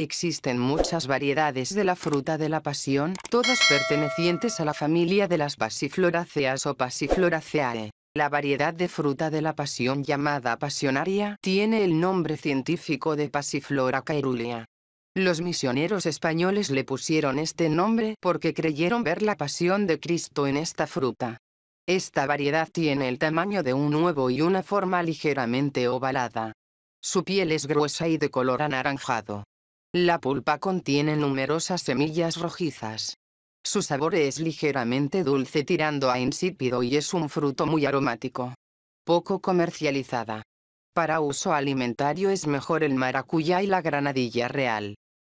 Existen muchas variedades de la fruta de la pasión, todas pertenecientes a la familia de las Pasifloraceas o pasifloraceae. La variedad de fruta de la pasión llamada pasionaria tiene el nombre científico de Pasiflora caerulea. Los misioneros españoles le pusieron este nombre porque creyeron ver la pasión de Cristo en esta fruta. Esta variedad tiene el tamaño de un huevo y una forma ligeramente ovalada. Su piel es gruesa y de color anaranjado. La pulpa contiene numerosas semillas rojizas. Su sabor es ligeramente dulce tirando a insípido y es un fruto muy aromático. Poco comercializada. Para uso alimentario es mejor el maracuyá y la granadilla real.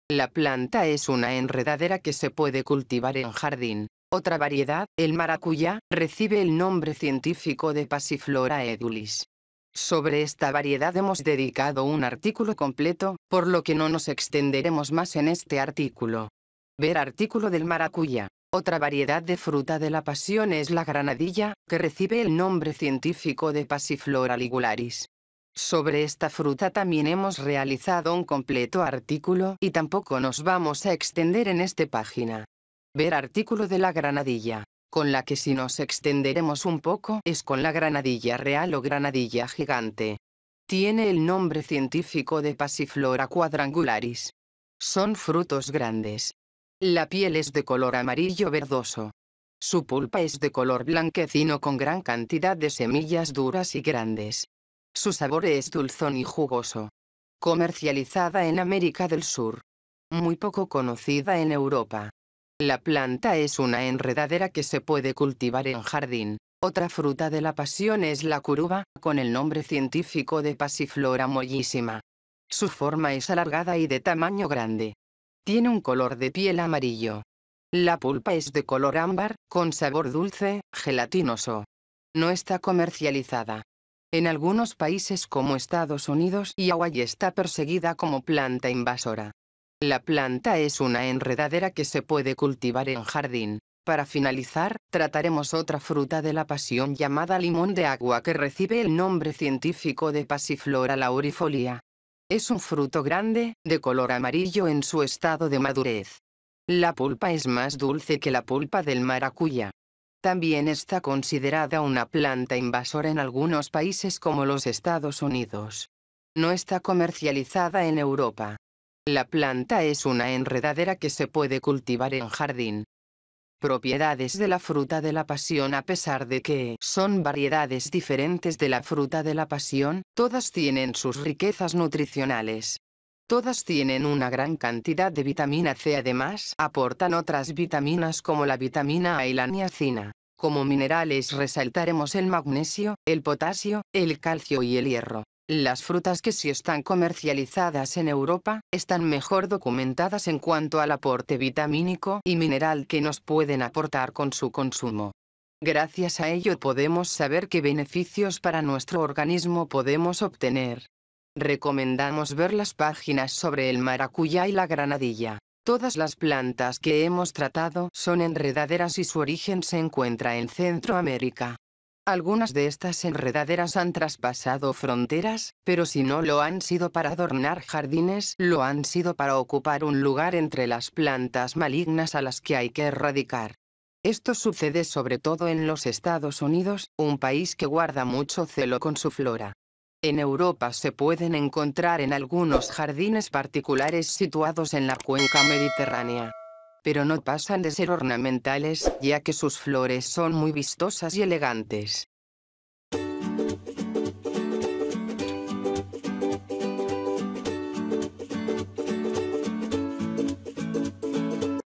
La planta es una enredadera que se puede cultivar en jardín. Otra variedad, el maracuyá, recibe el nombre científico de Pasiflora edulis. Sobre esta variedad hemos dedicado un artículo completo, por lo que no nos extenderemos más en este artículo. Ver artículo del maracuya. Otra variedad de fruta de la pasión es la granadilla, que recibe el nombre científico de Pasiflora ligularis. Sobre esta fruta también hemos realizado un completo artículo y tampoco nos vamos a extender en esta página. Ver artículo de la granadilla con la que si nos extenderemos un poco es con la granadilla real o granadilla gigante. Tiene el nombre científico de Pasiflora quadrangularis. Son frutos grandes. La piel es de color amarillo verdoso. Su pulpa es de color blanquecino con gran cantidad de semillas duras y grandes. Su sabor es dulzón y jugoso. Comercializada en América del Sur. Muy poco conocida en Europa. La planta es una enredadera que se puede cultivar en jardín. Otra fruta de la pasión es la curuba, con el nombre científico de pasiflora mollísima. Su forma es alargada y de tamaño grande. Tiene un color de piel amarillo. La pulpa es de color ámbar, con sabor dulce, gelatinoso. No está comercializada. En algunos países como Estados Unidos y Hawaii está perseguida como planta invasora. La planta es una enredadera que se puede cultivar en jardín. Para finalizar, trataremos otra fruta de la pasión llamada limón de agua que recibe el nombre científico de pasiflora laurifolia. Es un fruto grande, de color amarillo en su estado de madurez. La pulpa es más dulce que la pulpa del maracuya. También está considerada una planta invasora en algunos países como los Estados Unidos. No está comercializada en Europa. La planta es una enredadera que se puede cultivar en jardín. Propiedades de la fruta de la pasión A pesar de que son variedades diferentes de la fruta de la pasión, todas tienen sus riquezas nutricionales. Todas tienen una gran cantidad de vitamina C además aportan otras vitaminas como la vitamina A y la niacina. Como minerales resaltaremos el magnesio, el potasio, el calcio y el hierro. Las frutas que sí están comercializadas en Europa, están mejor documentadas en cuanto al aporte vitamínico y mineral que nos pueden aportar con su consumo. Gracias a ello podemos saber qué beneficios para nuestro organismo podemos obtener. Recomendamos ver las páginas sobre el maracuyá y la granadilla. Todas las plantas que hemos tratado son enredaderas y su origen se encuentra en Centroamérica. Algunas de estas enredaderas han traspasado fronteras, pero si no lo han sido para adornar jardines, lo han sido para ocupar un lugar entre las plantas malignas a las que hay que erradicar. Esto sucede sobre todo en los Estados Unidos, un país que guarda mucho celo con su flora. En Europa se pueden encontrar en algunos jardines particulares situados en la cuenca mediterránea pero no pasan de ser ornamentales, ya que sus flores son muy vistosas y elegantes.